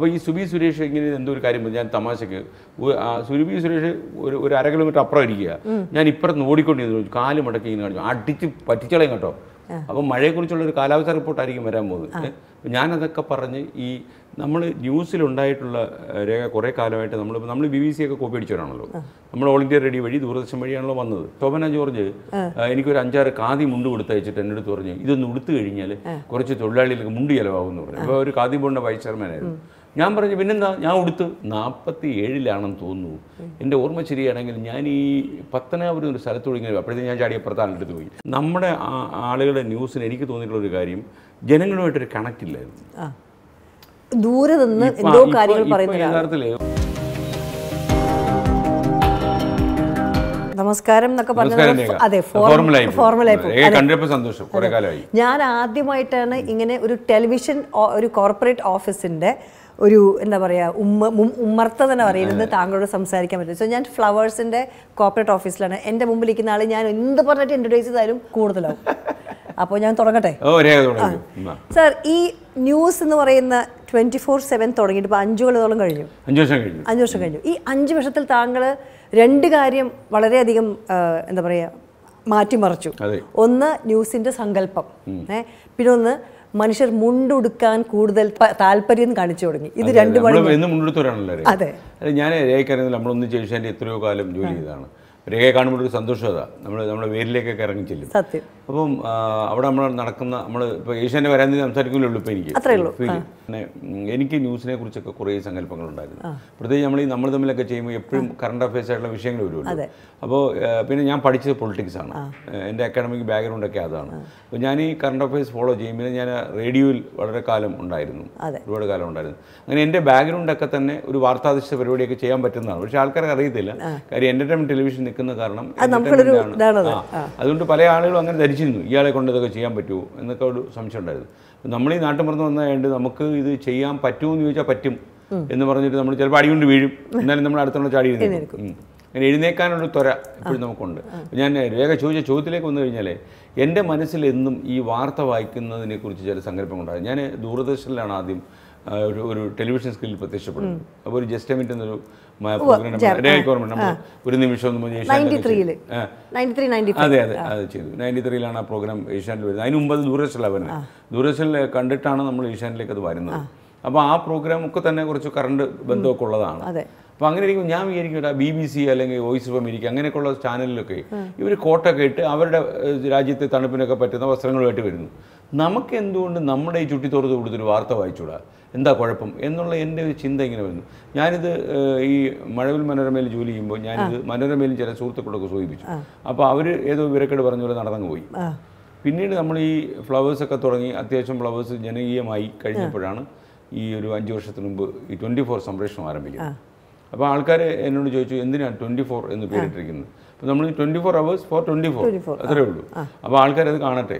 അപ്പോൾ ഈ സുബി സുരേഷ് ഇങ്ങനെ എന്തോ ഒരു കാര്യം ഞാൻ തമാശക്ക് സുബി സുരേഷ് ഒരു ഒരു അര കിലോമീറ്റർ അപ്പുറം ഇരിക്കുക ഞാൻ ഇപ്പുറത്ത് ഓടിക്കൊണ്ടിരുന്നു കാല് മുടക്കി ഇങ്ങനെ കാണിച്ചു അടിച്ച് പറ്റിച്ചളയും കേട്ടോ അപ്പോൾ മഴയെക്കുറിച്ചുള്ള ഒരു കാലാവസ്ഥ റിപ്പോർട്ടായിരിക്കും വരാൻ പോകുന്നത് ഞാനതൊക്കെ പറഞ്ഞ് ഈ നമ്മൾ ന്യൂസിലുണ്ടായിട്ടുള്ള രേഖ കുറേ കാലമായിട്ട് നമ്മൾ നമ്മൾ ബി ബി സി ഒക്കെ കോപ്പി അടിച്ചവരാണല്ലോ നമ്മൾ ഓൾ ഇന്ത്യ റേഡിയോ വഴി ദൂരദർശൻ വഴിയാണല്ലോ വന്നത് ശോഭന ജോർജ് എനിക്കൊരു അഞ്ചാറ് കാതി മുണ്ട് കൊടുത്തയച്ചിട്ട് എൻ്റെ പറഞ്ഞു ഇതൊന്ന് ഉടുത്തു കഴിഞ്ഞാൽ കുറച്ച് തൊഴിലാളികൾക്ക് മുണ്ട് ചിലവാകും എന്ന് പറഞ്ഞു അപ്പോൾ ഒരു കാതി ബോണ്ട വൈസ് ചെയർമാനായിരുന്നു ഞാൻ പറഞ്ഞു പിന്നെന്താ ഞാൻ ഉടുത്ത് നാൽപ്പത്തി ഏഴിലാണെന്ന് തോന്നുന്നു എൻ്റെ ഓർമ്മ ശരിയാണെങ്കിൽ ഞാൻ ഈ പത്തനാപുരം ഒരു സ്ഥലത്തൊഴുങ്ങി അപ്പോഴത്തേക്ക് ഞാൻ ചാടിയപ്പുറത്താണ് എടുത്ത് പോയി നമ്മുടെ ആളുകളുടെ ന്യൂസിന് എനിക്ക് തോന്നിയിട്ടുള്ള ഒരു കാര്യം ജനങ്ങളുമായിട്ടൊരു കണക്റ്റ് ഇല്ലായിരുന്നു എന്തോ കാര്യങ്ങൾ പറയുന്നത് നമസ്കാരം എന്നൊക്കെ പറഞ്ഞത് അതെ സന്തോഷം ഞാൻ ആദ്യമായിട്ടാണ് ഇങ്ങനെ ഒരു ടെലിവിഷൻ ഒരു കോർപ്പറേറ്റ് ഓഫീസിന്റെ ഒരു എന്താ പറയുക ഉമ്മ ഉമ്മർത്ത തന്നെ പറയുന്നത് താങ്കളോട് സംസാരിക്കാൻ പറ്റും സോ ഞാൻ ഫ്ലവേഴ്സിൻ്റെ കോർപ്പറേറ്റ് ഓഫീസിലാണ് എൻ്റെ മുമ്പിൽ ഇരിക്കുന്ന ആൾ ഞാൻ എന്ത് പറഞ്ഞിട്ട് ഇൻട്രൊഡ്യൂസ് ചെയ്താലും കൂടുതലാവും അപ്പോൾ ഞാൻ തുടങ്ങട്ടെ സാർ ഈ ന്യൂസ് എന്ന് പറയുന്ന ട്വൻറ്റി ഫോർ സെവൻ തുടങ്ങിയിട്ട് ഇപ്പോൾ അഞ്ചു കൊല്ലത്തോളം കഴിഞ്ഞു അഞ്ച് വർഷം കഴിഞ്ഞു അഞ്ച് വർഷം കഴിഞ്ഞു ഈ അഞ്ച് വർഷത്തിൽ താങ്കൾ രണ്ട് കാര്യം വളരെയധികം എന്താ പറയുക മാറ്റിമറിച്ചു ഒന്ന് ന്യൂസിൻ്റെ സങ്കല്പം പിന്നെ ഒന്ന് മനുഷ്യർ മുണ്ടുടുക്കാൻ കൂടുതൽ താല്പര്യം കാണിച്ചു തുടങ്ങി ഇത് മണി മുണ്ടെടുത്തവരാണല്ലോ അതെ ഞാൻ രേഖ നമ്മളൊന്നും ചോദിച്ചാൽ എത്രയോ കാലം ജോലി ചെയ്താണ് രേഖ കാണുമ്പോൾ ഒരു സന്തോഷത നമ്മൾ നമ്മുടെ വേരിലേക്കൊക്കെ ഇറങ്ങി ചെല്ലും സത്യം അപ്പം അവിടെ നമ്മൾ നടക്കുന്ന നമ്മൾ ഇപ്പോൾ ഏഷ്യാൻ്റെ വരാൻ സംസാരിക്കില്ലേ ഇപ്പോൾ എനിക്ക് പിന്നെ എനിക്ക് ന്യൂസിനെ കുറിച്ചൊക്കെ കുറേ ഉണ്ടായിരുന്നു പ്രത്യേകിച്ച് നമ്മൾ ഈ നമ്മൾ തമ്മിലൊക്കെ ചെയ്യുമ്പോൾ എപ്പോഴും കറണ്ട് അഫയേഴ്സ് ആയിട്ടുള്ള വിഷയങ്ങൾ വരുമല്ലോ അപ്പോൾ പിന്നെ ഞാൻ പഠിച്ചത് പൊളിറ്റിക്സ് ആണ് എൻ്റെ അക്കാഡമിക് ബാക്ക്ഗ്രൗണ്ട് ഒക്കെ അതാണ് അപ്പോൾ ഞാൻ ഈ കറണ്ട് അഫയേഴ്സ് ഫോളോ ചെയ്യുമ്പോൾ ഞാൻ റേഡിയോയിൽ വളരെ കാലം ഉണ്ടായിരുന്നു ഒരുപാട് കാലം ഉണ്ടായിരുന്നു അങ്ങനെ എൻ്റെ ബാക്ക്ഗ്രൗണ്ടൊക്കെ തന്നെ ഒരു വാർത്താധിഷ്ഠിത പരിപാടിയൊക്കെ ചെയ്യാൻ പറ്റുന്നതാണ് പക്ഷേ ആൾക്കാർക്ക് അറിയത്തില്ല കാര്യം എൻ്റർടൈൻമെൻറ്റ് ടെലിവിഷൻ നിൽക്കുന്ന നിൽക്കുന്ന കാരണം അതുകൊണ്ട് പല ആളുകളും അങ്ങനെ ധരിച്ചിരുന്നു ഇയാളെ കൊണ്ട് ഇതൊക്കെ ചെയ്യാൻ പറ്റുമോ എന്നൊക്കെ ഒരു സംശയം ഉണ്ടായിരുന്നു നമ്മൾ ഈ നാട്ടിൽ മറന്നു വന്നതായത് നമുക്ക് ഇത് ചെയ്യാൻ പറ്റുമോ എന്ന് ചോദിച്ചാൽ പറ്റും എന്ന് പറഞ്ഞിട്ട് നമ്മൾ ചിലപ്പോൾ അടികൊണ്ട് വീഴും എന്നാലും നമ്മൾ അടുത്തുള്ള ചാടി ഇരുന്നു അങ്ങനെ എഴുന്നേക്കാനുള്ള ത്വര എപ്പോഴും നമുക്കുണ്ട് ഞാൻ രേഖ ചോദിച്ച ചോദ്യത്തിലേക്ക് വന്നു കഴിഞ്ഞാൽ എൻ്റെ മനസ്സിൽ എന്നും ഈ വാർത്ത വായിക്കുന്നതിനെ കുറിച്ച് ചില സങ്കല്പങ്ങളുണ്ടായിരുന്നു ഞാൻ ദൂരദർശനിലാണ് ആദ്യം ഒരു ഒരു ടെലിവിഷൻ സ്ക്രീനിൽ പ്രത്യക്ഷപ്പെടുന്നത് അപ്പോൾ ഒരു ജസ്റ്റ് എന്നൊരു ഒരു നിമിഷം അതെ അതെ ആ പ്രോഗ്രാം ഏഷ്യാനിൽ വരുന്നത് അതിന് മുമ്പ് ദൂരദർശനിലാണ് വരുന്നത് ദൂരദർശനിൽ കണ്ടിട്ടാണ് നമ്മൾ ഏഷ്യാനിലേക്ക് അത് വരുന്നത് അപ്പോൾ ആ പ്രോഗ്രാം ഒക്കെ തന്നെ കുറച്ച് കറണ്ട് ബന്ധമൊക്കെ ഉള്ളതാണ് അപ്പോൾ അങ്ങനെ ഇരിക്കും ഞാൻ വിചാരിക്കും ബി ബി സി അല്ലെങ്കിൽ വോയിസ് ഓഫ് അമേരിക്ക അങ്ങനെയൊക്കെയുള്ള ചാനലിലൊക്കെ ഇവർ കോട്ടൊക്കെ ഇട്ട് അവരുടെ രാജ്യത്തെ തണുപ്പിനൊക്കെ പറ്റുന്ന വസ്ത്രങ്ങളുമായിട്ട് വരുന്നു നമുക്ക് എന്തുകൊണ്ട് നമ്മുടെ ഈ ചുട്ടിത്തോറത്ത് കൂടുതൽ വാർത്ത വായിച്ചുകൂടാ എന്താ കുഴപ്പം എന്നുള്ള എൻ്റെ ഒരു ചിന്ത ഇങ്ങനെ വരുന്നു ഞാനിത് ഈ മഴവിൽ മനോരമയിൽ ജോലി ചെയ്യുമ്പോൾ ഞാനിത് മനോരമയിലും ചില സുഹൃത്തുക്കളൊക്കെ സൂചിപ്പിച്ചു അപ്പോൾ അവർ ഏതോ വിവരക്കേട് പറഞ്ഞ പോലെ നടന്നു പോയി പിന്നീട് നമ്മൾ ഈ ഫ്ലവേഴ്സൊക്കെ തുടങ്ങി അത്യാവശ്യം ഫ്ലവേഴ്സ് ജനകീയമായി കഴിഞ്ഞപ്പോഴാണ് ഈ ഒരു അഞ്ച് വർഷത്തിന് മുമ്പ് ഈ ട്വൻറ്റി ഫോർ സംപ്രേഷണം ആരംഭിക്കുന്നത് അപ്പോൾ ആൾക്കാർ എന്നോട് ചോദിച്ചു എന്തിനാണ് ട്വൻറ്റി ഫോർ എന്ന് പേരിട്ടിരിക്കുന്നത് അപ്പോൾ നമ്മൾ twenty four hours four twenty four അത്രേ ഉള്ളൂ അപ്പോൾ ആൾക്കാരത് കാണട്ടെ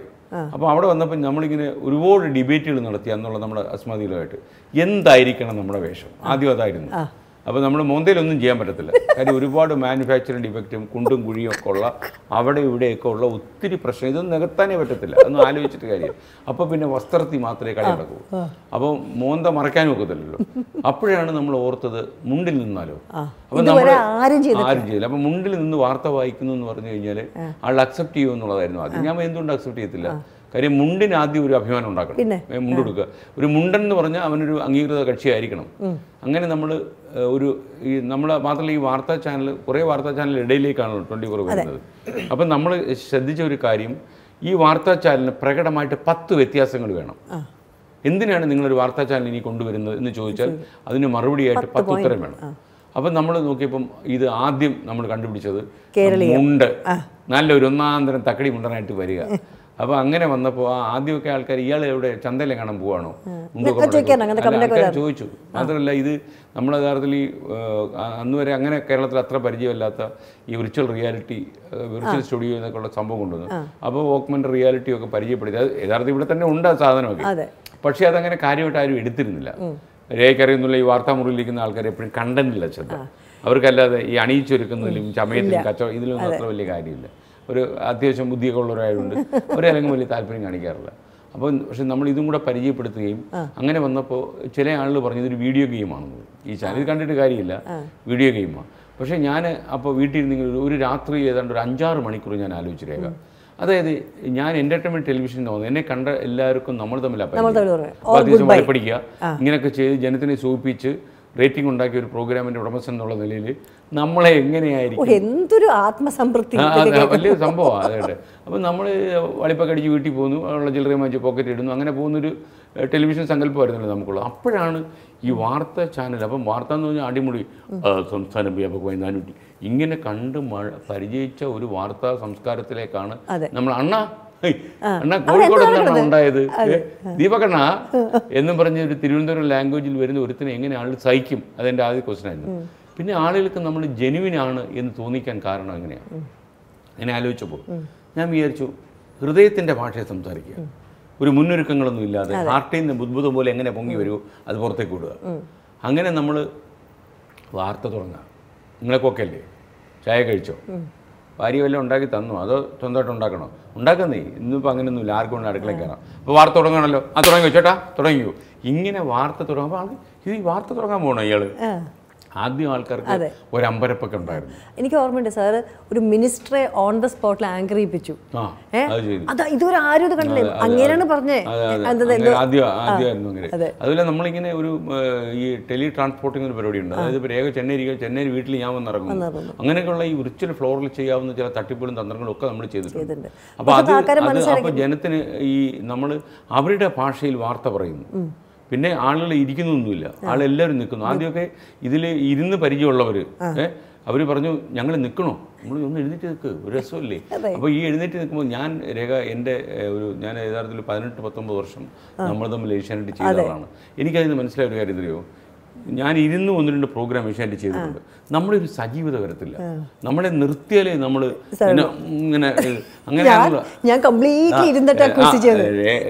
അപ്പോൾ അവിടെ വന്നപ്പോൾ നമ്മളിങ്ങനെ ഒരുപാട് ഡിബേറ്റുകൾ നടത്തി എന്നുള്ള നമ്മുടെ അസ്മതിയിലായിട്ട് എന്തായിരിക്കണം നമ്മുടെ വേഷം ആദ്യം അതായിരുന്നു അപ്പോൾ നമ്മൾ മോന്തയിലൊന്നും ചെയ്യാൻ പറ്റത്തില്ല കാര്യം ഒരുപാട് മാനുഫാക്ചറിങ് ഡിഫക്റ്റും കുണ്ടും കുഴിയും ഒക്കെ ഉള്ള അവിടെ ഇവിടെയൊക്കെ ഉള്ള ഒത്തിരി പ്രശ്നം ഇതൊന്നും നികത്താനേ പറ്റത്തില്ല അതൊന്നും ആലോചിച്ചിട്ട് കാര്യം അപ്പോൾ പിന്നെ വസ്ത്രത്തിൽ മാത്രമേ കളി നടക്കൂ അപ്പോൾ മോന്ത മറക്കാനും ഒക്കത്തില്ലല്ലോ അപ്പോഴാണ് നമ്മൾ ഓർത്തത് മുണ്ടിൽ നിന്നാലോ അപ്പം നമ്മൾ ആരും ചെയ്തില്ല അപ്പം മുണ്ടിൽ നിന്ന് വാർത്ത വായിക്കുന്നു എന്ന് പറഞ്ഞു കഴിഞ്ഞാൽ ആൾ അക്സെപ്റ്റ് ചെയ്യുമെന്നുള്ളതായിരുന്നു അത് ഞാൻ എന്തുകൊണ്ട് അക്സെപ്റ്റ് ചെയ്യത്തില്ല കാര്യം മുണ്ടിന് ആദ്യം ഒരു അഭിമാനം ഉണ്ടാക്കണം മുണ്ടെടുക്കുക ഒരു മുണ്ടൻ എന്ന് പറഞ്ഞാൽ അവനൊരു അംഗീകൃത കക്ഷിയായിരിക്കണം അങ്ങനെ നമ്മൾ ഒരു ഈ നമ്മൾ മാത്രമല്ല ഈ വാർത്താ ചാനൽ കുറേ വാർത്താ ചാനൽ ഇടയിലേക്കാണ് ട്വൻറ്റി ഫോർ വരുന്നത് അപ്പം നമ്മൾ ശ്രദ്ധിച്ച ഒരു കാര്യം ഈ വാർത്താ ചാനലിന് പ്രകടമായിട്ട് പത്ത് വ്യത്യാസങ്ങൾ വേണം എന്തിനാണ് നിങ്ങളൊരു വാർത്താ ചാനൽ ഇനി കൊണ്ടുവരുന്നത് എന്ന് ചോദിച്ചാൽ അതിന് മറുപടിയായിട്ട് പത്ത് ഉത്തരം വേണം അപ്പം നമ്മൾ നോക്കിയപ്പം ഇത് ആദ്യം നമ്മൾ കണ്ടുപിടിച്ചത് മുണ്ട് നല്ലൊരു ഒന്നാന്തരം തക്കടി മുണ്ടനായിട്ട് വരിക അപ്പോൾ അങ്ങനെ വന്നപ്പോൾ ആദ്യമൊക്കെ ആൾക്കാർ ഇയാൾ എവിടെ ചന്തയിലെ കാണാൻ പോവാണോ ചോദിച്ചു മാത്രമല്ല ഇത് നമ്മുടെ യഥാർത്ഥത്തിൽ ഈ അന്ന് വരെ അങ്ങനെ കേരളത്തിൽ അത്ര പരിചയമല്ലാത്ത ഈ വിർച്വൽ റിയാലിറ്റി വിർച്വൽ സ്റ്റുഡിയോ എന്നൊക്കെ ഉള്ള സംഭവം കൊണ്ടുവന്നു അപ്പോൾ വോക്ക്മെൻ്റെ റിയാലിറ്റി ഒക്കെ പരിചയപ്പെടുത്തി അത് യഥാർത്ഥത്തിൽ ഇവിടെ തന്നെ ഉണ്ട് ആ സാധനമൊക്കെ പക്ഷേ അതങ്ങനെ കാര്യമായിട്ട് ആരും എടുത്തിരുന്നില്ല രേഖക്കറിയുന്നുള്ള ഈ വാർത്താ മുറിയിലിരിക്കുന്ന ആൾക്കാർ എപ്പോഴും കണ്ടന്റില്ല ശ്രദ്ധ അവർക്കല്ലാതെ ഈ അണിയിച്ചൊരുക്കുന്നതിലും ചമയത്തിലും കച്ചവടം ഇതിലൊന്നും അത്ര വലിയ കാര്യമില്ല ഒരു അത്യാവശ്യം ബുദ്ധിയൊക്കെ ഉള്ളവരായതുകൊണ്ട് അവരല്ലെങ്കിൽ വലിയ താല്പര്യം കാണിക്കാറില്ല അപ്പോൾ പക്ഷെ നമ്മൾ ഇതും കൂടെ പരിചയപ്പെടുത്തുകയും അങ്ങനെ വന്നപ്പോൾ ചില ആളുകൾ പറഞ്ഞു ഇതൊരു വീഡിയോ ഗെയിമാണെന്ന് ഈ ചാനൽ കണ്ടിട്ട് കാര്യമില്ല വീഡിയോ ഗെയിമാണ് പക്ഷേ ഞാൻ അപ്പോൾ വീട്ടിൽ ഒരു രാത്രി ഏതാണ്ട് ഒരു അഞ്ചാറ് മണിക്കൂർ ഞാൻ ആലോചിച്ചിരേക അതായത് ഞാൻ എൻ്റർടൈൻമെൻറ്റ് ടെലിവിഷൻ തോന്നുന്നു എന്നെ കണ്ട എല്ലാവർക്കും നമ്മൾ തമ്മിലാണ് പഠിക്കുക ഇങ്ങനെയൊക്കെ ചെയ്ത് ജനത്തിനെ സൂപ്പിച്ച് റേറ്റിംഗ് ഉണ്ടാക്കിയ ഒരു പ്രോഗ്രാമിൻ്റെ ഉടമസ്ഥ എന്നുള്ള നിലയിൽ നമ്മളെ എങ്ങനെയായിരിക്കും എന്തൊരു ആത്മസംതൃപ്തി വലിയ സംഭവമാണ് അതെ അപ്പം നമ്മൾ വളിപ്പക്കടിച്ച് വീട്ടിൽ പോകുന്നു ഉള്ള ചില്ലറ വാങ്ങിച്ച് പോക്കറ്റ് ഇടുന്നു അങ്ങനെ പോകുന്നൊരു ടെലിവിഷൻ സങ്കല്പമായിരുന്നല്ലോ നമുക്കുള്ളത് അപ്പോഴാണ് ഈ വാർത്ത ചാനൽ അപ്പം വാർത്ത എന്ന് പറഞ്ഞാൽ അടിമുടി സംസ്ഥാന വ്യാപകമായി നാനൂറ്റി ഇങ്ങനെ കണ്ട് മഴ പരിചയിച്ച ഒരു വാർത്താ സംസ്കാരത്തിലേക്കാണ് നമ്മൾ അണ്ണ അണ്ണ കോഴിക്കോട് എന്താണ് ഉണ്ടായത് ദീപകണ്ണ എന്നും പറഞ്ഞ ഒരു തിരുവനന്തപുരം ലാംഗ്വേജിൽ വരുന്ന ഒരുത്തിനെ എങ്ങനെ ആൾ സഹിക്കും അതെൻ്റെ ആദ്യ ക്വസ്റ്റൻ ആയിരുന്നു പിന്നെ ആളുകൾക്ക് നമ്മൾ ജെനുവിനാണ് എന്ന് തോന്നിക്കാൻ കാരണം എങ്ങനെയാണ് അങ്ങനെ ആലോചിച്ചപ്പോൾ ഞാൻ വിചാരിച്ചു ഹൃദയത്തിൻ്റെ ഭാഷയെ സംസാരിക്കുക ഒരു മുന്നൊരുക്കങ്ങളൊന്നും ഇല്ലാതെ ഹാർട്ടിൽ നിന്ന് ബുദ്ബുദം പോലെ എങ്ങനെ പൊങ്ങി വരുമോ അത് പുറത്തേക്ക് വിടുക അങ്ങനെ നമ്മൾ വാർത്ത തുടങ്ങുക നിങ്ങളൊക്കെ അല്ലേ ചായ കഴിച്ചോ ഭാര്യ വല്ലതും ഉണ്ടാക്കി തന്നു അതോ സ്വന്തമായിട്ട് ഉണ്ടാക്കണോ ഉണ്ടാക്കുന്നേ ഇന്നിപ്പോൾ അങ്ങനെയൊന്നുമില്ല ആർക്കും ഉണ്ട് അടുക്കളയിൽ കയറാം അപ്പോൾ വാർത്ത തുടങ്ങണമല്ലോ ആ തുടങ്ങി വെച്ചോട്ടാ തുടങ്ങിയോ ഇങ്ങനെ വാർത്ത തുടങ്ങുമ്പോൾ ആൾ ഇത് ഈ വാർത്ത തുടങ്ങാൻ പോകണോ ഇയാൾ ആദ്യം ആൾക്കാർക്ക് ഒരു അമ്പരപ്പൊക്കെ ഉണ്ടായിരുന്നു എനിക്ക് ഓർമ്മയുണ്ട് സാറ് ഒരു മിനിസ്റ്ററെ ഓൺ ദ സ്പോട്ടിൽ ആങ്കർ ചെയ്യിപ്പിച്ചു അതാ ഇതുവരെ ആരും ഇത് കണ്ടില്ല അങ്ങനെയാണ് പറഞ്ഞേ അതുപോലെ നമ്മളിങ്ങനെ ഒരു ഈ ടെലി ട്രാൻസ്പോർട്ടിംഗ് ഒരു പരിപാടി ഉണ്ട് അതായത് ഇപ്പോൾ ചെന്നൈ ഇരിക്കുക ചെന്നൈ വീട്ടിൽ ഞാൻ വന്നിറങ്ങും അങ്ങനെയൊക്കെയുള്ള ഈ വിർച്വൽ ഫ്ലോറിൽ ചെയ്യാവുന്ന ചില തട്ടിപ്പുകളും തന്ത്രങ്ങളും ഒക്കെ നമ്മൾ ചെയ്തിട്ടുണ്ട് അപ്പോൾ അത് അപ്പോൾ ജനത്തിന് ഈ നമ്മൾ അവരുടെ ഭാഷയിൽ വാർത്ത പറയുന്നു പിന്നെ ആളുകൾ ഇരിക്കുന്നൊന്നുമില്ല ആളെല്ലാവരും നിൽക്കുന്നു ആദ്യമൊക്കെ ഇതിൽ ഇരുന്ന് പരിചയമുള്ളവർ അവർ പറഞ്ഞു ഞങ്ങൾ നിൽക്കണോ നമ്മൾ ഒന്ന് എഴുന്നേറ്റ് നിൽക്കുക ഒരു രസമല്ലേ അപ്പോൾ ഈ എഴുന്നേറ്റ് നിൽക്കുമ്പോൾ ഞാൻ രേഖ എൻ്റെ ഒരു ഞാൻ യഥാർത്ഥത്തിൽ പതിനെട്ട് പത്തൊമ്പത് വർഷം നമ്മൾ തമ്മിൽ ഏഷ്യാനെറ്റ് ചെയ്തതാണ് എനിക്കതിന് മനസ്സിലായ ഒരു കാര്യം തരുമോ ഞാൻ ഇരുന്ന് ഒന്ന് രണ്ട് പ്രോഗ്രാം ഏഷ്യാനെറ്റ് ചെയ്തിട്ടുണ്ട് നമ്മളൊരു ഒരു സജീവത വരത്തില്ല നമ്മളെ നിർത്തിയാലേ നമ്മൾ ഇങ്ങനെ അങ്ങനെയാണല്ലോ ഞാൻ കംപ്ലീറ്റ്ലി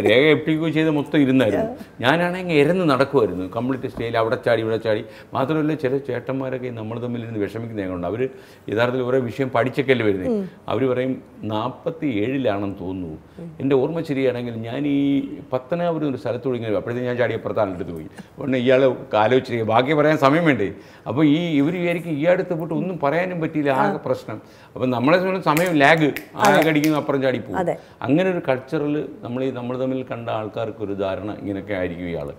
രേഖ എപ്പിക്കോ ചെയ്ത് മൊത്തം ഇരുന്നായിരുന്നു ഞാനാണെങ്കിൽ ഇരന്ന് നടക്കുമായിരുന്നു കംപ്ലീറ്റ് സ്റ്റേയിൽ അവിടെ ചാടി ഇവിടെ ചാടി മാത്രമല്ല ചില ചേട്ടന്മാരൊക്കെ നമ്മൾ തമ്മിൽ ഇരുന്ന് വിഷമിക്കുന്നതുകൊണ്ട് അവർ യഥാർത്ഥത്തിൽ ഓരോ വിഷയം പഠിച്ചൊക്കെയല്ലേ വരുന്നത് അവർ പറയും നാൽപ്പത്തി ഏഴിലാണെന്ന് തോന്നുന്നു എൻ്റെ ഓർമ്മ ശരിയാണെങ്കിൽ ഞാൻ ഈ പത്തനാപുരം ഒരു സ്ഥലത്ത് ഒഴുങ്ങി അപ്പോഴത്തേക്ക് ഞാൻ ചാടിയപ്പുറത്താണ് എടുത്ത് പോയി ഉടനെ ഇയാൾ ആലോചിച്ച് ബാക്കി പറയാൻ സമയം വേണ്ടേ അപ്പോൾ ഈ ഇവർ വിചാരിക്കും ഈ അടുത്ത് പോയിട്ട് ഒന്നും പറയാനും പറ്റിയില്ല ആകെ പ്രശ്നം അപ്പം നമ്മളെ സംബന്ധിച്ച് സമയം ലാഗ് ആകെ അടിക്കുന്ന അപ്പുറം ചാടി പോകും അങ്ങനെ ഒരു കൾച്ചറിൽ നമ്മൾ നമ്മൾ തമ്മിൽ കണ്ട ആൾക്കാർക്ക് ഒരു ധാരണ ഇങ്ങനെയൊക്കെ ആയിരിക്കും ഇയാൾ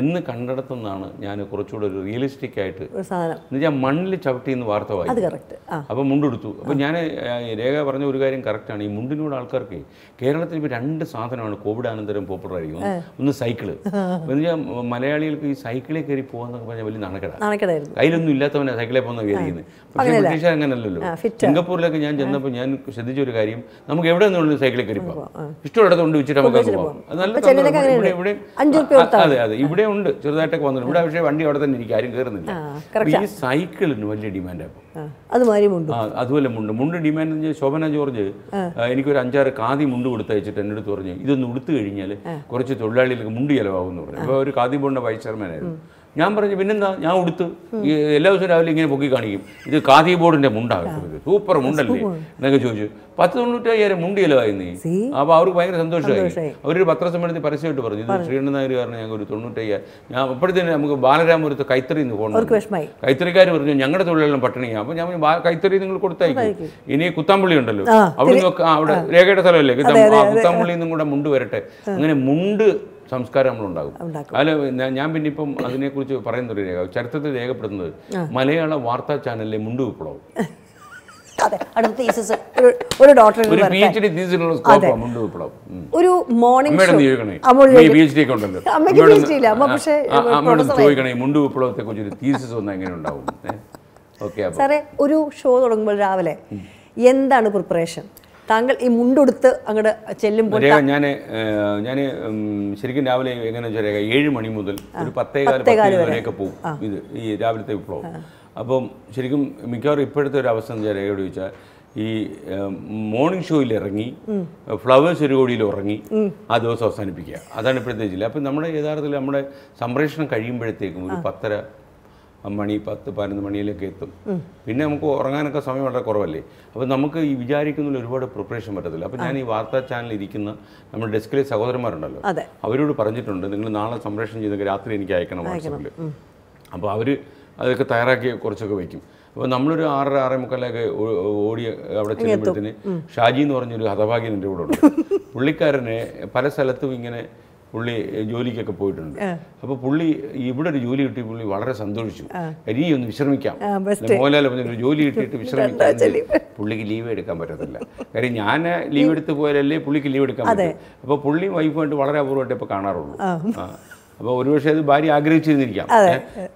എന്ന് കണ്ടെടുത്തെന്നാണ് ഞാൻ കുറച്ചുകൂടെ ഒരു റിയലിസ്റ്റിക് ആയിട്ട് എന്നുവെച്ചാൽ മണ്ണിൽ ചവിട്ടി എന്ന് വാർത്ത വായി അപ്പോൾ മുണ്ടെടുത്തു അപ്പോൾ ഞാൻ രേഖ പറഞ്ഞ ഒരു കാര്യം കറക്റ്റാണ് ഈ മുണ്ടിനോട് ആൾക്കാർക്ക് കേരളത്തിൽ ഇപ്പൊ രണ്ട് സാധനമാണ് കോവിഡ് അനന്തരം ആയിരിക്കും ഒന്ന് സൈക്കിള് എന്നുവെച്ചാൽ മലയാളികൾക്ക് ഈ സൈക്കിളിൽ കയറി പോകാന്നൊക്കെ പറഞ്ഞാൽ വലിയ നാണക്കട കയ്യിലൊന്നും ഇല്ലാത്തവനെ സൈക്കിളിൽ പോകുന്ന വിചാരിക്കുന്നത് പക്ഷേ ബ്രിട്ടീഷ് അങ്ങനല്ലല്ലോ സിംഗപ്പൂരിലൊക്കെ ഞാൻ ചെന്നപ്പോൾ ഞാൻ ശ്രദ്ധിച്ച ഒരു കാര്യം നമുക്ക് എവിടെ നിന്നുള്ള സൈക്കിളിൽ കയറി പോകാം ഇഷ്ടമുള്ളത് ഇടത്തോണ്ട് വെച്ചിട്ട് നമുക്ക് പോകാം അത് നല്ല അതെ അതെ ഇവിടെ ഇവിടെ ഉണ്ട് ചെറുതായിട്ടൊക്കെ വന്നിട്ടുണ്ട് ഇവിടെ പക്ഷേ വണ്ടി അവിടെ തന്നെ ഇരിക്കും ആരും കയറുന്നില്ല ഈ സൈക്കിളിന് വലിയ ഡിമാൻഡ് അപ്പം അതുപോലെ മുണ്ട് മുണ്ട് ഡിമാൻഡ് ശോഭന ജോർജ് എനിക്കൊരു അഞ്ചാറ് കാതി മുണ്ട് കൊടുത്തയച്ചിട്ട് എൻ്റെ അടുത്ത് പറഞ്ഞു ഇതൊന്ന് ഉടുത്തു കഴിഞ്ഞാൽ കുറച്ച് തൊഴിലാളികൾക്ക് മുണ്ട് ചിലവാകും എന്ന് പറഞ്ഞു അപ്പോൾ ഒരു കാതി ബോണ്ട വൈസ് ചെയർമാനായിരുന്നു ഞാൻ പറഞ്ഞു പിന്നെന്താ ഞാൻ ഉടുത്ത് എല്ലാ ദിവസവും രാവിലെ ഇങ്ങനെ പൊക്കി കാണിക്കും ഇത് കാതി ബോർഡിന്റെ മുണ്ടാകും സൂപ്പർ മുണ്ടല്ലേ എന്നൊക്കെ ചോദിച്ചു പത്ത് തൊണ്ണൂറ്റയ്യായിരം മുണ്ടിയല്ലോ നീ അപ്പൊ അവർക്ക് ഭയങ്കര സന്തോഷമായി അവരൊരു പത്രസമ്മേളനത്തിൽ പരസ്യമായിട്ട് പറഞ്ഞു ഇത് ശ്രീകണ്ഠൻ കാരണം ഞങ്ങൾ ഒരു അയ്യായിരം ഞാൻ അപ്പോഴത്തേന് നമുക്ക് ബാലരാമപുരത്ത് കൈത്തറി നിന്ന് പോകണം കൈത്തറിക്കാർ പറഞ്ഞു ഞങ്ങളുടെ തൊഴിലെല്ലാം പട്ടിണിയാ അപ്പോൾ ഞാൻ കൈത്തറി നിങ്ങൾ കൊടുത്തയക്കും ഇനി കുത്താമ്പള്ളി ഉണ്ടല്ലോ അവിടെ നിന്ന് അവിടെ രേഖയുടെ സ്ഥലമല്ലേ കുത്താമ്പള്ളിയിൽ നിന്നും കൂടെ മുണ്ട് വരട്ടെ അങ്ങനെ മുണ്ട് സംസ്കാരം നമ്മളുണ്ടാകും അല്ല ഞാൻ പിന്നെ ഇപ്പം അതിനെക്കുറിച്ച് പറയുന്ന ഒരു രേഖ ചരിത്രത്തിൽ രേഖപ്പെടുത്തുന്നത് മലയാള വാർത്താ ചാനലിലെ മുണ്ടു വിപ്ലവം ഒരു ഒരു മോർണിംഗ് ഇല്ല അമ്മ പക്ഷേ മുണ്ടു ഒരു തീസിസ് എങ്ങനെ ഉണ്ടാവും ഒരു ഷോ തുടങ്ങുമ്പോൾ രാവിലെ എന്താണ് പ്രിപ്പറേഷൻ താങ്കൾ ഈ മുണ്ടുടുത്ത് അങ്ങോട്ട് ചെല്ലുമ്പോൾ ഞാൻ ഞാൻ ശരിക്കും രാവിലെ എങ്ങനെ വെച്ചാൽ ഏഴ് മണി മുതൽ ഒരു പത്തേകാല് വരെയൊക്കെ പോകും ഇത് ഈ രാവിലത്തെ വിപ്ലവം അപ്പം ശരിക്കും മിക്കവാറും ഇപ്പോഴത്തെ ഒരു അവസ്ഥ എന്ന് വെച്ചാൽ ചോദിച്ചാൽ ഈ മോർണിംഗ് ഷോയിൽ ഇറങ്ങി ഫ്ലവേഴ്സ് ഒരു കോടിയിൽ ഉറങ്ങി ആ ദിവസം അവസാനിപ്പിക്കുക അതാണ് ഇപ്പോഴത്തെ ജില്ല അപ്പം നമ്മുടെ യഥാർത്ഥത്തിൽ നമ്മുടെ സംപ്രേഷണം കഴിയുമ്പോഴത്തേക്കും ഒരു പത്തര മണി പത്ത് പതിനൊന്ന് മണിയിലേക്ക് എത്തും പിന്നെ നമുക്ക് ഉറങ്ങാനൊക്കെ സമയം വളരെ കുറവല്ലേ അപ്പോൾ നമുക്ക് ഈ വിചാരിക്കുന്ന ഒരുപാട് പ്രിപ്പറേഷൻ പറ്റത്തില്ല അപ്പോൾ ഞാൻ ഈ വാർത്താ ചാനലിൽ ഇരിക്കുന്ന നമ്മുടെ ഡെസ്കിലെ സഹോദരന്മാരുണ്ടല്ലോ അവരോട് പറഞ്ഞിട്ടുണ്ട് നിങ്ങൾ നാളെ സംപ്രേഷണം ചെയ്തൊക്കെ രാത്രി എനിക്ക് അയക്കണം വാട്സപ്പിൽ അപ്പോൾ അവർ അതൊക്കെ തയ്യാറാക്കി കുറച്ചൊക്കെ വയ്ക്കും അപ്പോൾ നമ്മളൊരു ആറര ആറേ മുക്കാലൊക്കെ ഓടി അവിടെ ചെല്ലുമ്പോഴത്തേന് ഷാജി എന്ന് പറഞ്ഞൊരു ഹതഭാഗ്യം എൻ്റെ കൂടെ ഉണ്ട് പുള്ളിക്കാരനെ പല സ്ഥലത്തും ഇങ്ങനെ പുള്ളി ജോലിക്കൊക്കെ പോയിട്ടുണ്ട് അപ്പോൾ പുള്ളി ഇവിടെ ഒരു ജോലി കിട്ടി പുള്ളി വളരെ സന്തോഷിച്ചു ഇനി ഒന്ന് വിശ്രമിക്കാം മോഹൻലാൽ പറഞ്ഞൊരു ജോലി കിട്ടിയിട്ട് വിശ്രമിക്കാം പുള്ളിക്ക് ലീവ് എടുക്കാൻ പറ്റത്തില്ല കാര്യം ഞാൻ ലീവ് എടുത്ത് പോയാലല്ലേ പുള്ളിക്ക് ലീവ് എടുക്കാൻ പറ്റും അപ്പോൾ പുള്ളി വൈഫുമായിട്ട് വളരെ അപൂർവമായിട്ട് ഇപ്പൊ കാണാറുള്ളൂ അപ്പോൾ ഒരുപക്ഷെ അത് ഭാര്യ ആഗ്രഹിച്ചിരുന്നിരിക്കാം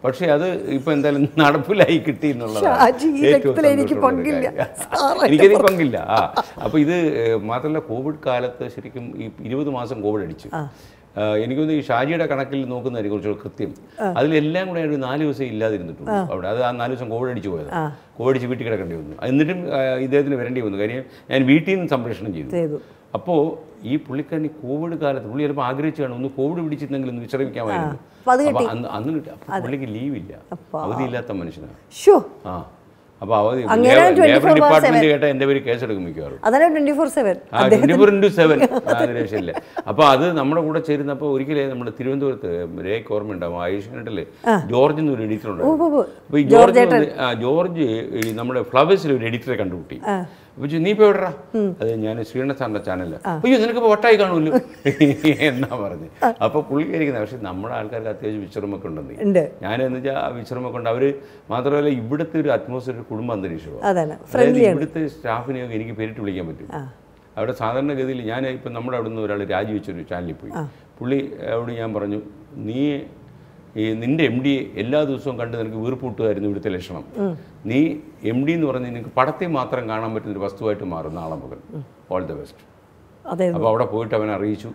പക്ഷേ അത് ഇപ്പൊ എന്തായാലും നടപ്പിലായി കിട്ടി എനിക്കത് എനിക്ക് പങ്കില്ല ആ അപ്പോൾ ഇത് മാത്രമല്ല കോവിഡ് കാലത്ത് ശരിക്കും ഈ ഇരുപത് മാസം കോവിഡ് അടിച്ചു എനിക്ക് ഈ ഷാജിയുടെ കണക്കിൽ നോക്കുന്നതായിരിക്കും കുറച്ചുകൂടെ കൃത്യം അതിലെല്ലാം കൂടെ ഒരു നാല് ദിവസം ഇല്ലാതിരുന്നിട്ടുണ്ട് അവിടെ അത് ആ നാല് ദിവസം കോവിഡ് അടിച്ചു പോയത് കോവിഡ് അടിച്ച് വീട്ടിൽ കിടക്കേണ്ടി വന്നു എന്നിട്ടും ഇദ്ദേഹത്തിന് വരേണ്ടി വന്നു കാര്യം ഞാൻ വീട്ടിൽ നിന്ന് സംപ്രേഷണം ചെയ്തു അപ്പോൾ ഈ പുള്ളിക്കാരൻ കോവിഡ് കാലത്ത് പുള്ളി ചിലപ്പോൾ ആഗ്രഹിച്ചാണ് ഒന്ന് കോവിഡ് പിടിച്ചിരുന്നെങ്കിൽ ഒന്ന് വിശ്രമിക്കാമായിരുന്നു അന്ന് അന്ന് കിട്ടും പുള്ളിക്ക് ലീവില്ല അവധിയില്ലാത്ത മനുഷ്യനാണ് ആ അപ്പോൾ എൻ്റെ അപ്പോൾ അത് നമ്മുടെ കൂടെ ചേരുന്നപ്പോ ഒരിക്കലേ നമ്മുടെ തിരുവനന്തപുരത്ത് രേഖ ഉണ്ടാവും ആയുഷ്കണ്ടിൽ ജോർജ് എന്നൊരു എഡിറ്റർ ഉണ്ടായിരുന്നു അപ്പോൾ ജോർജ് ജോർജ് നമ്മുടെ ഫ്ലവേഴ്സിൽ ഒരു എഡിറ്ററെ കണ്ടുപിട്ടി നീ പോയി വിടറാ അത് ഞാൻ ശ്രീകണ്ഠസാറിന്റെ ചാനലില് അയ്യോ നിനക്ക് വട്ടായി കാണൂല്ലോ എന്നാ പറഞ്ഞു അപ്പൊ പുള്ളിക്കാരിക്കുന്ന പക്ഷെ നമ്മുടെ ആൾക്കാർക്ക് അത്യാവശ്യം വിശ്രമൊക്കെ ഉണ്ടെന്ന് ഞാൻ എന്ന് വെച്ചാൽ വിശ്രമൊക്കെ ഉണ്ട് അവര് മാത്രമല്ല ഇവിടുത്തെ ഒരു അറ്റ്മോസ്ഫിയർ കുടുംബ അന്തരീക്ഷമാണ് അതായത് ഇവിടുത്തെ സ്റ്റാഫിനെയൊക്കെ എനിക്ക് പേരിട്ട് വിളിക്കാൻ പറ്റും അവിടെ സാധാരണഗതിയിൽ ഞാൻ ഇപ്പം നമ്മുടെ അവിടെ നിന്ന് ഒരാൾ രാജിവെച്ചൊരു ചാനലിൽ പോയി പുള്ളി അവിടെ ഞാൻ പറഞ്ഞു നീ ഈ നിന്റെ എം ഡി എല്ലാ ദിവസവും കണ്ട് നിനക്ക് കിട്ടുമായിരുന്നു ഇവിടുത്തെ ലക്ഷണം നീ എം ഡി എന്ന് പറഞ്ഞ് നിനക്ക് പടത്തെ മാത്രം കാണാൻ പറ്റുന്ന ഒരു വസ്തുവായിട്ട് മാറും നാളെ മുതൽ ഓൾ ദ ബെസ്റ്റ് അപ്പോൾ അവിടെ പോയിട്ട് അവൻ അറിയിച്ചു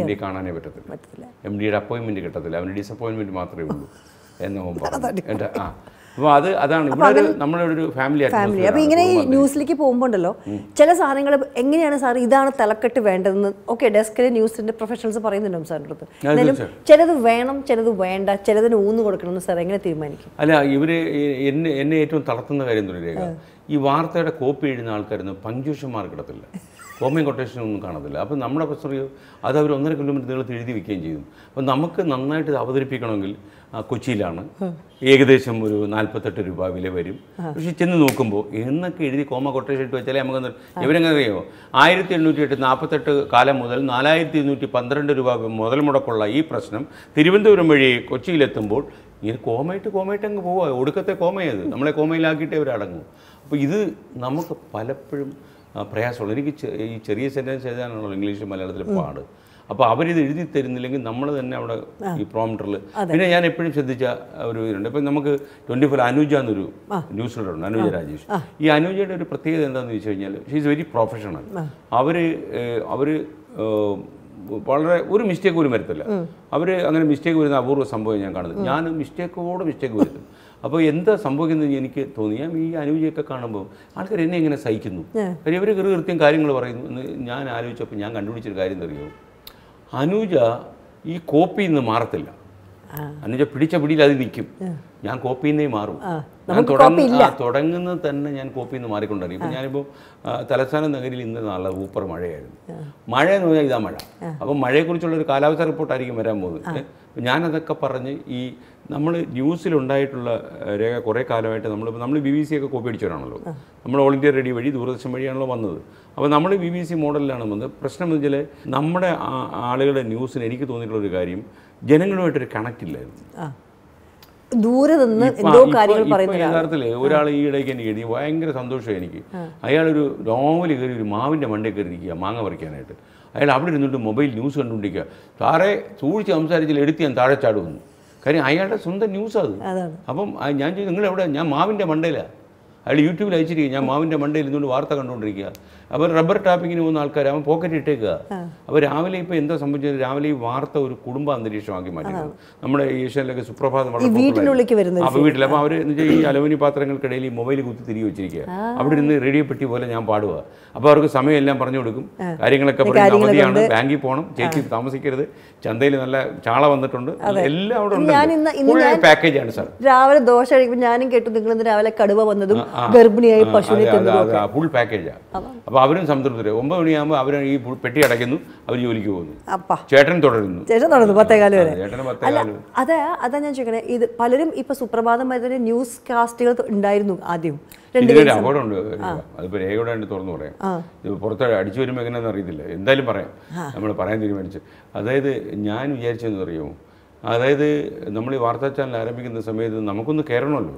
എം ഡി കാണാനേ പറ്റത്തില്ല എം ഡിയുടെ അപ്പോയിന്റ്മെന്റ് കിട്ടത്തില്ല അവന് ഡിസപ്പോയിന്റ്മെന്റ് മാത്രമേ ഉള്ളൂ എന്നവൻ പറഞ്ഞു എൻ്റെ ആ അപ്പോൾ അത് അതാണ് ഇവിടെ നമ്മുടെ ഒരു ഫാമിലി ഫാമിലി അപ്പോൾ ഇങ്ങനെ ഈ ന്യൂസിലേക്ക് പോകുമ്പോണ്ടല്ലോ ചില സാധനങ്ങൾ എങ്ങനെയാണ് സാർ ഇതാണ് തലക്കെട്ട് വേണ്ടതെന്ന് ഓക്കെ ഡെസ്കിലെ ന്യൂസിന്റെ പ്രൊഫഷണൽസ് പറയുന്നുണ്ടോ സാറിൻ്റെ അടുത്ത് ചിലത് വേണം ചിലത് വേണ്ട ചിലതിന് ഊന്ന് കൊടുക്കണം സാർ എങ്ങനെ തീരുമാനിക്കും അല്ല ഇവര് എന്നെ ഏറ്റവും തളർത്തുന്ന കാര്യം തന്നെ ഈ വാർത്തയുടെ കോപ്പി എഴുതുന്ന ആൾക്കാരൊന്നും പങ്ക്ച്വേഷൻ മാർക്ക് കൊട്ടേഷൻ ഒന്നും കാണത്തില്ല അപ്പം നമ്മുടെ പ്രസറിയോ അത് അവർ ഒന്നര കിലോമീറ്റർ നീളത്തിൽ എഴുതി വെക്കുകയും ചെയ്തു അപ്പം നമുക്ക് നന്നായിട്ട് അവതരിപ്പിക്കണമെങ്കിൽ കൊച്ചിയിലാണ് ഏകദേശം ഒരു നാൽപ്പത്തെട്ട് രൂപ വില വരും പക്ഷെ ചെന്ന് നോക്കുമ്പോൾ എന്നൊക്കെ എഴുതി കോമ കൊട്ടേഷൻ ഇട്ട് വെച്ചാലേ നമുക്ക് ഇവരെങ്ങനെ അറിയോ ആയിരത്തി എണ്ണൂറ്റി എട്ട് നാൽപ്പത്തെട്ട് കാലം മുതൽ നാലായിരത്തി ഇരുന്നൂറ്റി പന്ത്രണ്ട് രൂപ മുതൽ മുടക്കുള്ള ഈ പ്രശ്നം തിരുവനന്തപുരം വഴി കൊച്ചിയിലെത്തുമ്പോൾ ഇങ്ങനെ കോമയിട്ട് കോമയിട്ട് അങ്ങ് പോവുക ഒടുക്കത്തെ കോമയത് നമ്മളെ കോമയിലാക്കിയിട്ടേ അവരടങ്ങും അപ്പോൾ ഇത് നമുക്ക് പലപ്പോഴും പ്രയാസമുള്ളൂ എനിക്ക് ഈ ചെറിയ സെൻറ്റൻസ് എഴുതാനാണല്ലോ ഇംഗ്ലീഷ് മലയാളത്തിൽ പാട് അപ്പോൾ അവരിത് എഴുതി തരുന്നില്ലെങ്കിൽ നമ്മൾ തന്നെ അവിടെ ഈ പ്രോംപ്റ്ററിൽ പിന്നെ ഞാൻ എപ്പോഴും ശ്രദ്ധിച്ച ഒരു ഇതുണ്ട് ഇപ്പം നമുക്ക് ട്വൻറ്റി ഫോർ അനുജ എന്നൊരു ന്യൂസ് റീഡർ ഉണ്ട് അനുജ രാജേഷ് ഈ അനുജയുടെ ഒരു പ്രത്യേകത എന്താണെന്ന് ചോദിച്ചു കഴിഞ്ഞാൽ ഷീ ഈസ് വെരി പ്രൊഫഷണൽ അവർ അവർ വളരെ ഒരു മിസ്റ്റേക്ക് പോലും വരത്തില്ല അവർ അങ്ങനെ മിസ്റ്റേക്ക് വരുന്ന അപൂർവ സംഭവം ഞാൻ കാണുന്നത് ഞാൻ മിസ്റ്റേക്കോട് മിസ്റ്റേക്ക് വരുത്തും അപ്പോൾ എന്താ സംഭവിക്കുന്നത് എനിക്ക് തോന്നിയാൽ ഈ അനുജിയൊക്കെ കാണുമ്പോൾ ആൾക്കാർ എന്നെ എങ്ങനെ സഹിക്കുന്നു കാര്യം ഇവർ കൃത്യം കാര്യങ്ങൾ പറയുന്നു എന്ന് ഞാൻ ആലോചിച്ചപ്പോൾ ഞാൻ കണ്ടുപിടിച്ചൊരു കാര്യം അറിയോ അനുജ ഈ കോപ്പി നിന്ന് മാറത്തില്ല അനുജ പിടിച്ച പിടിയിൽ അത് നിൽക്കും ഞാൻ കോപ്പി നിന്നേ മാറും ഞാൻ തുടങ്ങുന്നത് തന്നെ ഞാൻ കോപ്പി നിന്ന് മാറിക്കൊണ്ടിരിക്കും ഇപ്പം ഞാനിപ്പോൾ തലസ്ഥാന നഗരിയിൽ ഇന്ന് നല്ല ഊപ്പർ മഴയായിരുന്നു മഴ എന്ന് പറഞ്ഞാൽ ഇതാ മഴ അപ്പം മഴയെക്കുറിച്ചുള്ള ഒരു കാലാവസ്ഥ റിപ്പോർട്ടായിരിക്കും വരാൻ പോകുന്നത് ഞാനതൊക്കെ പറഞ്ഞ് ഈ നമ്മൾ ന്യൂസിലുണ്ടായിട്ടുള്ള രേഖ കുറേ കാലമായിട്ട് നമ്മളിപ്പോൾ നമ്മൾ ബി ബി സി ഒക്കെ കോപ്പി അടിച്ചവരാണല്ലോ നമ്മൾ ഓൾ ഇന്ത്യ റേഡിയോ വഴി ദൂരദർശൻ വഴിയാണല്ലോ വന്നത് അപ്പോൾ നമ്മൾ ബി ബി സി മോഡലിലാണ് വന്നത് പ്രശ്നം എന്ന് വെച്ചാൽ നമ്മുടെ ആളുകളുടെ ന്യൂസിന് എനിക്ക് തോന്നിയിട്ടുള്ളൊരു കാര്യം ജനങ്ങളുമായിട്ടൊരു കണക്റ്റ് ഇല്ലായിരുന്നു ദൂരെ നിന്ന് എന്തോ കാര്യങ്ങൾ പറയുന്നത് യഥാർത്ഥത്തിൽ ഒരാൾ ഈ ഇടയ്ക്ക് എനിക്ക് എഴുതി ഭയങ്കര സന്തോഷമായി എനിക്ക് അയാളൊരു നോവൽ കയറി ഒരു മാവിൻ്റെ മണ്ടയിൽ കയറി ഇരിക്കുക മാങ്ങ പറിക്കാനായിട്ട് അയാൾ അവിടെ ഇരുന്നിട്ട് മൊബൈൽ ന്യൂസ് കണ്ടുകൊണ്ടിരിക്കുക സാറേ സൂക്ഷിച്ച് സംസാരിച്ചാൽ എടുത്ത് ഞാൻ താഴെ ചാടുമെന്ന് കാര്യം അയാളുടെ സ്വന്തം ന്യൂസ് അത് അപ്പം ഞാൻ ചോദിച്ചു നിങ്ങൾ എവിടെ ഞാൻ മാവിന്റെ മണ്ടയിലാണ് അയാൾ യൂട്യൂബിൽ അയച്ചിരിക്കുക ഞാൻ മാവിൻ്റെ മണ്ടയിൽ ഇരുന്നുകൊണ്ട് വാർത്ത കണ്ടുകൊണ്ടിരിക്കുക അവർ റബ്ബർ ടാപ്പിങ്ങിന് പോകുന്ന ആൾക്കാർ അവൻ പോക്കറ്റ് ഇട്ടേക്കുക അപ്പോൾ രാവിലെ ഇപ്പോൾ എന്താ സംഭവിച്ചത് രാവിലെ ഈ വാർത്ത ഒരു കുടുംബ അന്തരീക്ഷമാക്കി മാറ്റുന്നത് നമ്മുടെ ഏഷ്യയിലൊക്കെ സുപ്രഭാതം അപ്പോൾ വീട്ടിൽ അപ്പോൾ അവർ എന്ന് വെച്ചാൽ ഈ അലവനി പാത്രങ്ങൾക്കിടയിൽ ഈ മൊബൈൽ കുത്തി തിരികെ വെച്ചിരിക്കുക അവിടെ ഇരുന്ന് റേഡിയോ പെട്ടി പോലെ ഞാൻ പാടുക അപ്പോൾ അവർക്ക് സമയമെല്ലാം പറഞ്ഞു കൊടുക്കും കാര്യങ്ങളൊക്കെ പറഞ്ഞ് അവധിയാണ് ബാങ്കിൽ പോകണം ചേച്ചി താമസിക്കരുത് ചന്തയിൽ നല്ല ചാള വന്നിട്ടുണ്ട് എല്ലാം അവിടെ ഉണ്ട് പാക്കേജാണ് സാർ രാവിലെ ദോശ കഴിക്കുമ്പോൾ ഞാനും കേട്ടു നിങ്ങൾ രാവിലെ കടുവ വന്നതും ഗർഭിണിയായി പശുവിനെ ഫുൾ പാക്കേജാണ് അപ്പോൾ അവരും സംതൃപ്തര് ഒമ്പത് മണിയാകുമ്പോൾ അവർ ഈ പെട്ടി അടയ്ക്കുന്നു അവർ ജോലിക്ക് പോകുന്നു ചേട്ടൻ തുടരുന്നു ചേട്ടൻ തുടരുന്നു പത്തേകാല് വരെ അതെ അതാ ഞാൻ ചോദിക്കണേ ഇത് പലരും ഇപ്പൊ സുപ്രഭാതം വരുന്ന ന്യൂസ് കാസ്റ്റുകൾ ഉണ്ടായിരുന്നു ആദ്യം ഇതിനൊരു തുറന്നു പറയാം പുറത്ത് അടിച്ചു വരുമ്പോ എങ്ങനെയാണെന്ന് അറിയത്തില്ല എന്തായാലും പറയാം നമ്മൾ പറയാൻ തീരുമാനിച്ചു അതായത് ഞാൻ വിചാരിച്ചെന്ന് അറിയുമോ അതായത് നമ്മൾ ഈ വാർത്താ ചാനൽ ആരംഭിക്കുന്ന സമയത്ത് നമുക്കൊന്ന് കയറണമല്ലോ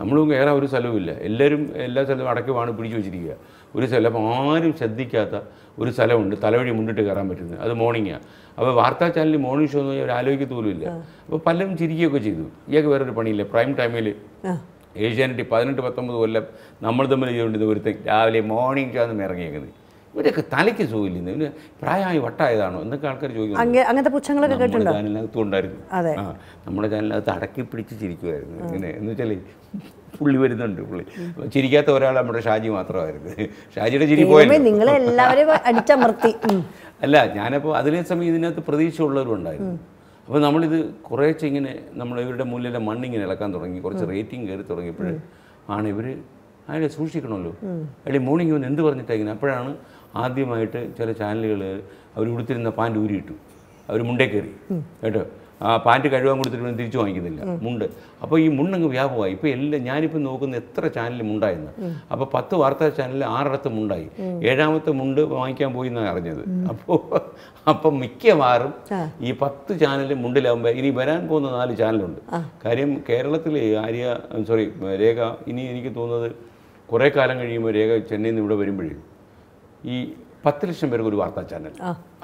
നമ്മളും കയറാൻ ഒരു സ്ഥലവുമില്ല എല്ലാവരും എല്ലാ സ്ഥലവും അടക്കമാണ് പിടിച്ചു വെച്ചിരിക്കുക ഒരു സ്ഥലം അപ്പോൾ ആരും ശ്രദ്ധിക്കാത്ത ഒരു സ്ഥലമുണ്ട് തലവഴി മുന്നിട്ട് കയറാൻ പറ്റുന്നത് അത് മോർണിംഗാണ് അപ്പോൾ വാർത്താ ചാനലിൽ മോർണിംഗ് ഷോ എന്ന് പറഞ്ഞാൽ ഇല്ല അപ്പോൾ പലരും ചിരിക്കുകയൊക്കെ ചെയ്തു ഇയാൾക്ക് വേറൊരു പണിയില്ല പ്രൈം ടൈമിൽ ഏഷ്യാനെറ്റ് പതിനെട്ട് പത്തൊമ്പത് കൊല്ലം നമ്മൾ തമ്മിൽ ചെയ്തുകൊണ്ടിരുന്ന ഒരുത്തൻ രാവിലെ മോർണിംഗ് ഷോ എന്ന് ഇറങ്ങിയേക്കുന്നത് ഇവരൊക്കെ തലയ്ക്ക് സുഖമില്ല ഇവര് പ്രായമായി വട്ടായതാണോ എന്നൊക്കെ ആൾക്കാർ ചോദിക്കും അങ്ങനത്തെ പുച്ഛങ്ങളൊക്കെ ഉണ്ടായിരുന്നു നമ്മുടെ ചാനലിനകത്ത് അടക്കി പിടിച്ച് ചിരിക്കുമായിരുന്നു ഇങ്ങനെ എന്ന് വെച്ചാൽ പുള്ളി വരുന്നുണ്ട് പുള്ളി ചിരിക്കാത്ത ഒരാൾ നമ്മുടെ ഷാജി മാത്രമായിരുന്നു ഷാജിയുടെ ചിരി അടിച്ചമർത്തി അല്ല ഞാനപ്പോൾ അതിനെ സമയം ഇതിനകത്ത് പ്രതീക്ഷ ഉള്ളവരുണ്ടായിരുന്നു അപ്പോൾ നമ്മളിത് കുറേശ്ശെ ഇങ്ങനെ നമ്മൾ ഇവരുടെ മുന്നിലെ മണ്ണിങ്ങനെ ഇളക്കാൻ തുടങ്ങി കുറച്ച് റേറ്റിംഗ് കയറി തുടങ്ങിയപ്പോൾ ആണ് ഇവർ അയാളെ സൂക്ഷിക്കണമല്ലോ അയാളെ മോർണിംഗ് വന്ന് എന്ത് പറഞ്ഞിട്ടാണ് അപ്പോഴാണ് ആദ്യമായിട്ട് ചില ചാനലുകൾ അവർ ഉടുത്തിരുന്ന പാൻറ് ഊരിയിട്ടു അവർ മുണ്ടേ കയറി കേട്ടോ ആ പാൻറ്റ് കഴുകാൻ കൊടുത്തിട്ട് തിരിച്ചു വാങ്ങിക്കുന്നില്ല മുണ്ട് അപ്പോൾ ഈ മുണ്ടങ്ങ് വ്യാപകമായി ഇപ്പോൾ എല്ലാം ഞാനിപ്പോൾ നോക്കുന്ന എത്ര ചാനൽ മുണ്ടായെന്ന് അപ്പോൾ പത്ത് വാർത്താ ചാനലിൽ ആറിടത്ത് മുണ്ടായി ഏഴാമത്തെ മുണ്ട് വാങ്ങിക്കാൻ പോയി എന്നാണ് അറിഞ്ഞത് അപ്പോൾ അപ്പം മിക്കവാറും ഈ പത്ത് ചാനൽ മുണ്ടിലാകുമ്പോൾ ഇനി വരാൻ പോകുന്ന നാല് ചാനലുണ്ട് കാര്യം കേരളത്തിലെ ആര്യ സോറി രേഖ ഇനി എനിക്ക് തോന്നുന്നത് കുറേ കാലം കഴിയുമ്പോൾ രേഖ ചെന്നൈയിൽ നിന്ന് ഇവിടെ വരുമ്പോഴേ ഈ പത്ത് ലക്ഷം പേർക്ക് ഒരു വാർത്താ ചാനൽ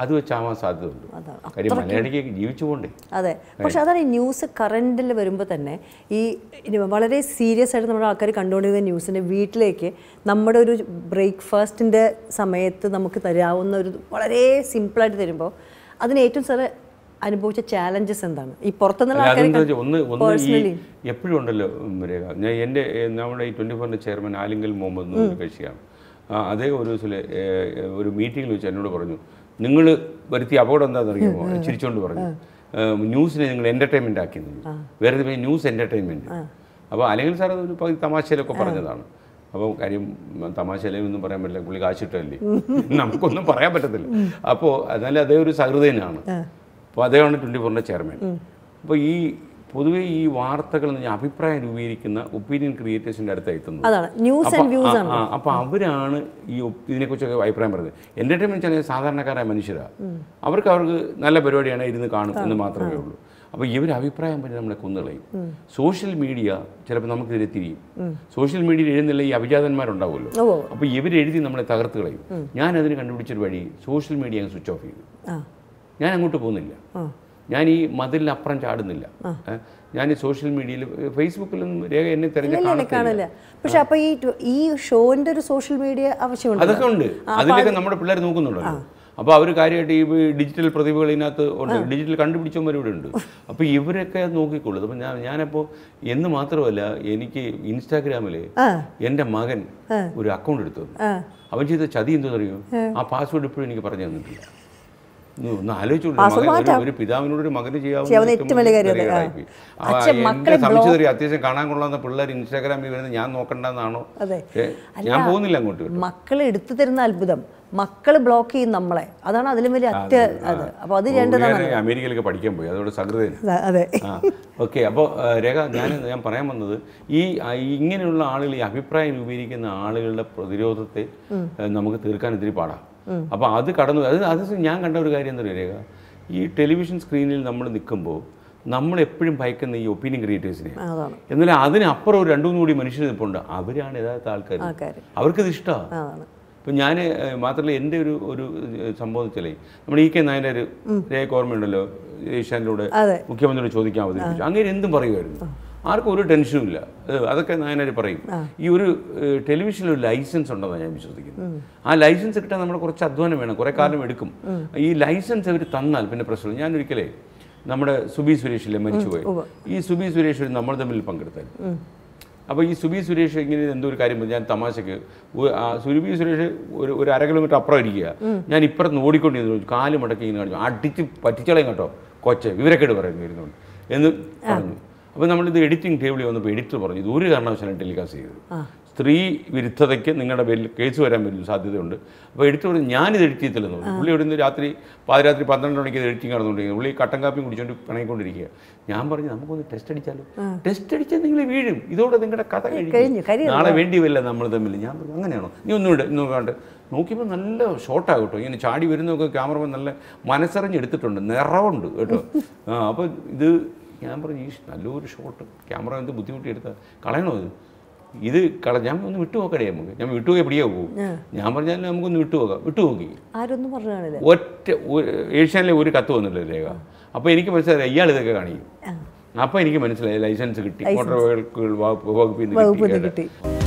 അത് വെച്ചാവാൻ സാധ്യതയുണ്ട് കാര്യം മലയാളിക്ക് ജീവിച്ചുകൊണ്ടേ അതെ പക്ഷെ അതാണ് ഈ ന്യൂസ് കറണ്ടിൽ വരുമ്പോൾ തന്നെ ഈ വളരെ സീരിയസ് ആയിട്ട് നമ്മുടെ ആൾക്കാർ കണ്ടുകൊണ്ടിരുന്ന ന്യൂസിൻ്റെ വീട്ടിലേക്ക് നമ്മുടെ ഒരു ബ്രേക്ക്ഫാസ്റ്റിൻ്റെ സമയത്ത് നമുക്ക് തരാവുന്ന ഒരു വളരെ സിമ്പിളായിട്ട് തരുമ്പോൾ അതിന് ഏറ്റവും സാറ് അനുഭവിച്ച ചാലഞ്ചസ് എന്താണ് ഈ പുറത്തുനിന്നുള്ള ഒന്ന് ഒന്ന് എപ്പോഴും ഉണ്ടല്ലോ രേഖ ഞാൻ എൻ്റെ നമ്മുടെ ഈ ട്വൻറ്റി ഫോറിൻ്റെ ചെയർമാൻ ആലിങ്കൽ മുഹമ്മദ് എന്ന് കക്ഷിയാണ് അദ്ദേഹം ഒരു ദിവസം ഒരു മീറ്റിങ്ങിൽ വെച്ച് എന്നോട് പറഞ്ഞു നിങ്ങൾ വരുത്തിയ അപകടം അറിയുമോ ചിരിച്ചുകൊണ്ട് പറഞ്ഞു ന്യൂസിനെ നിങ്ങൾ എൻ്റർടൈൻമെൻ്റ് ആക്കി നിന്നു വേറെ ന്യൂസ് എൻ്റർടൈൻമെൻറ്റ് അപ്പോൾ അല്ലെങ്കിൽ സാർ ഒരു പകുതി തമാശയിലൊക്കെ പറഞ്ഞതാണ് അപ്പോൾ കാര്യം തമാശയിലൊന്നും പറയാൻ പറ്റില്ല പുള്ളി കാശിട്ടല്ലേ നമുക്കൊന്നും പറയാൻ പറ്റത്തില്ല അപ്പോൾ എന്നാലും അതേ ഒരു സഹൃദയനാണ് അപ്പോൾ അദ്ദേഹമാണ് ട്വൻറ്റി ഫോറിൻ്റെ ചെയർമാൻ അപ്പോൾ ഈ പൊതുവേ ഈ വാർത്തകൾ അഭിപ്രായം രൂപീകരിക്കുന്ന ഒപ്പീനിയൻ ക്രിയേറ്റേഴ്സിന്റെ അടുത്ത് എത്തുന്നത് അപ്പൊ അവരാണ് ഈ ഇതിനെക്കുറിച്ചൊക്കെ അഭിപ്രായം പറയുന്നത് എന്റർടൈൻമെന്റ് ചാനൽ സാധാരണക്കാരായ മനുഷ്യരാണ് അവർക്ക് അവർക്ക് നല്ല പരിപാടിയാണ് ഇരുന്ന് കാണും എന്ന് മാത്രമേ ഉള്ളൂ അപ്പൊ ഇവർ അഭിപ്രായം പറഞ്ഞ് നമ്മളെ കൊന്നുകളയും സോഷ്യൽ മീഡിയ ചിലപ്പോൾ നമുക്കിതിനെ തിരിയും സോഷ്യൽ മീഡിയയിൽ എഴുതുന്നില്ല ഈ അഭിജാതന്മാരുണ്ടാവുമല്ലോ അപ്പോൾ ഇവരെഴുതി നമ്മളെ തകർത്ത് കളയും ഞാൻ അതിന് കണ്ടുപിടിച്ചൊരു വഴി സോഷ്യൽ മീഡിയ സ്വിച്ച് ഓഫ് ചെയ്തു ഞാൻ അങ്ങോട്ട് പോകുന്നില്ല ഞാൻ ഈ മതിലിനപ്പുറം ചാടുന്നില്ല ഞാൻ ഈ സോഷ്യൽ മീഡിയയിൽ ഫേസ്ബുക്കിലൊന്നും രേഖ എന്നെ തെരഞ്ഞെടുക്കാണില്ല പക്ഷെ അപ്പൊ ഈ ഈ ഷോന്റെ ഒരു സോഷ്യൽ മീഡിയ ആവശ്യമുണ്ട് അതൊക്കെ ഉണ്ട് അതിലൊക്കെ നമ്മുടെ പിള്ളേർ നോക്കുന്നുണ്ടല്ലോ അപ്പോൾ അവർ കാര്യമായിട്ട് ഈ ഡിജിറ്റൽ പ്രതിഭകൾ ഇതിനകത്ത് ഉണ്ട് ഡിജിറ്റൽ കണ്ടുപിടിച്ചവന്മാർ ഇവിടെ ഉണ്ട് അപ്പോൾ ഇവരൊക്കെ നോക്കിക്കൊള്ളു അപ്പൊ ഞാൻ ഞാനപ്പോൾ എന്ന് മാത്രമല്ല എനിക്ക് ഇൻസ്റ്റാഗ്രാമില് എൻ്റെ മകൻ ഒരു അക്കൗണ്ട് എടുത്തു അവൻ ചെയ്ത ചതി അറിയോ ആ പാസ്വേഡ് ഇപ്പോഴും എനിക്ക് പറഞ്ഞു തന്നിട്ടില്ല ഒരു പിതാവിനോട് ഒരു മകന് ചെയ്യാവുന്ന ഏറ്റവും വലിയ കാര്യം അത്യാവശ്യം കാണാൻ കൊള്ളാവുന്ന പിള്ളേർ ഇൻസ്റ്റാഗ്രാമിൽ വരുന്നത് ഞാൻ നോക്കണ്ടെന്നാണോ ഞാൻ പോകുന്നില്ല അങ്ങോട്ട് മക്കളെ എടുത്തു തരുന്ന അത്ഭുതം മക്കൾ ബ്ലോക്ക് ചെയ്യും നമ്മളെ അതാണ് അതിലും വലിയ അത്യ അത് അപ്പോൾ അത് രണ്ടതാണ് അമേരിക്കയിലൊക്കെ പഠിക്കാൻ പോയി അതോട് സഹൃദയന അതെ ഓക്കെ അപ്പോൾ രേഖ ഞാൻ ഞാൻ പറയാൻ വന്നത് ഈ ഇങ്ങനെയുള്ള ആളുകൾ ഈ അഭിപ്രായം രൂപീകരിക്കുന്ന ആളുകളുടെ പ്രതിരോധത്തെ നമുക്ക് തീർക്കാൻ ഇത്തിരി പാടാണ് അപ്പോൾ അത് കടന്നു അത് അത് ഞാൻ കണ്ട ഒരു കാര്യം എന്താ പറയുക ഈ ടെലിവിഷൻ സ്ക്രീനിൽ നമ്മൾ നിൽക്കുമ്പോൾ നമ്മൾ എപ്പോഴും ഭയക്കുന്ന ഈ ഒപ്പീനിയൻ ക്രിയേറ്റേഴ്സിനെ എന്നാലും അതിനപ്പുറം ഒരു രണ്ടു മൂന്ന് കൂടി മനുഷ്യർ നിൽപ്പുണ്ട് അവരാണ് യഥാർത്ഥ ആൾക്കാർ അവർക്കിത് ഇഷ്ടമാണ് ഇപ്പം ഞാൻ മാത്രമല്ല എൻ്റെ ഒരു ഒരു സംഭവം വെച്ചാലേ നമ്മുടെ ഇ കെ നായനാർ രേഖ ഓർമ്മയുണ്ടല്ലോ ഏഷ്യാനിലൂടെ മുഖ്യമന്ത്രിയോട് ചോദിക്കാൻ അവതരിപ്പിച്ചു അങ്ങനെ എന്തും പറയുമായിരുന്നു ആർക്കും ഒരു ടെൻഷനും ഇല്ല അതൊക്കെ ഞാനൊരു പറയും ഈ ഒരു ടെലിവിഷനിൽ ഒരു ലൈസൻസ് ഉണ്ടെന്നാണ് ഞാൻ വിശ്വസിക്കുന്നത് ആ ലൈസൻസ് കിട്ടാൻ നമ്മൾ കുറച്ച് അധ്വാനം വേണം കുറേ കാലം എടുക്കും ഈ ലൈസൻസ് അവർ തന്നാൽ പിന്നെ പ്രശ്നം ഞാൻ ഒരിക്കലേ നമ്മുടെ സുബി സുരേഷിലെ മരിച്ചുപോയി ഈ സുബി സുരേഷ് നമ്മൾ തമ്മിൽ പങ്കെടുത്താൽ അപ്പോൾ ഈ സുബി സുരേഷ് ഇങ്ങനെ എന്തോ ഒരു കാര്യം ഞാൻ തമാശക്ക് സുബി സുരേഷ് ഒരു ഒരു അര കിലോമീറ്റർ അപ്പുറം ഇരിക്കുക ഞാൻ ഇപ്പുറത്ത് ഓടിക്കൊണ്ടിരുന്നു കാല് മുടക്കി ഇങ്ങനെ കാണിച്ചു അടിച്ച് പറ്റിച്ചളയും കേട്ടോ കൊച്ചെ വിവരക്കേട് പറയുന്നു ഇരുന്നുകൊണ്ട് എന്ന് പറഞ്ഞു അപ്പോൾ നമ്മളിത് എഡിറ്റിംഗ് ടേബിളിൽ വന്നപ്പോൾ എഡിറ്റർ പറഞ്ഞു ഇത് ഒരു കാരണവശാലും ടെലികാസ്റ്റ് ചെയ്തത് സ്ത്രീ വിരുദ്ധതയ്ക്ക് നിങ്ങളുടെ പേരിൽ കേസ് വരാൻ പറ്റും സാധ്യതയുണ്ട് അപ്പോൾ എഡിറ്റർ പറഞ്ഞു ഞാനിത് എഡിറ്റ് ചെയ്തില്ലെന്ന് പറഞ്ഞു പുള്ളി നിന്ന് രാത്രി പാതിരാത്രി പന്ത്രണ്ട് മണിക്ക് ഇത് എഡിറ്റിംഗ് നടന്നുകൊണ്ടിരിക്കുന്നത് പുള്ളി കട്ടൻ കാപ്പിയും കുടിച്ചുകൊണ്ട് പിണങ്ങിക്കൊണ്ടിരിക്കുക ഞാൻ പറഞ്ഞു നമുക്കൊന്ന് ടെസ്റ്റ് അടിച്ചാലോ ടെസ്റ്റ് അടിച്ചാൽ നിങ്ങൾ വീഴും ഇതോടെ നിങ്ങളുടെ കഥ കഴിഞ്ഞു നാളെ വേണ്ടി വരില്ല നമ്മൾ തമ്മിൽ ഞാൻ പറഞ്ഞു അങ്ങനെയാണോ നീ ഒന്നും ഇട ഇന്നും കണ്ട് നോക്കിയപ്പോൾ നല്ല ഷോട്ടാകും കേട്ടോ ഇങ്ങനെ ചാടി വരുന്നൊക്കെ ക്യാമറമാൻ നല്ല മനസ്സറിഞ്ഞെടുത്തിട്ടുണ്ട് നിറവുണ്ട് കേട്ടോ ആ അപ്പോൾ ഇത് ഞാൻ ഈ നല്ലൊരു ഷോട്ട് ക്യാമറ എന്ത് ബുദ്ധിമുട്ടിയെടുത്ത കളയണോ ഇത് ഇത് കള ഞാൻ ഒന്ന് വിട്ടുപോക്കടേ നമുക്ക് ഞാൻ വിട്ടുപോയി പിടിയാ പോകും ഞാൻ പറഞ്ഞാൽ നമുക്കൊന്ന് വിട്ടുപോകാം വിട്ടുപോക്കി ഒറ്റ ഏഷ്യാനിലെ ഒരു കത്ത് വന്നില്ല രേഖ അപ്പോൾ എനിക്ക് മനസ്സിലായി ഇയാൾ ഇതൊക്കെ കാണിക്കും അപ്പോൾ എനിക്ക് മനസ്സിലായി ലൈസൻസ് കിട്ടി മോട്ടോർ വെഹിക്കിൾ വകുപ്പിൽ നിന്ന് കിട്ടി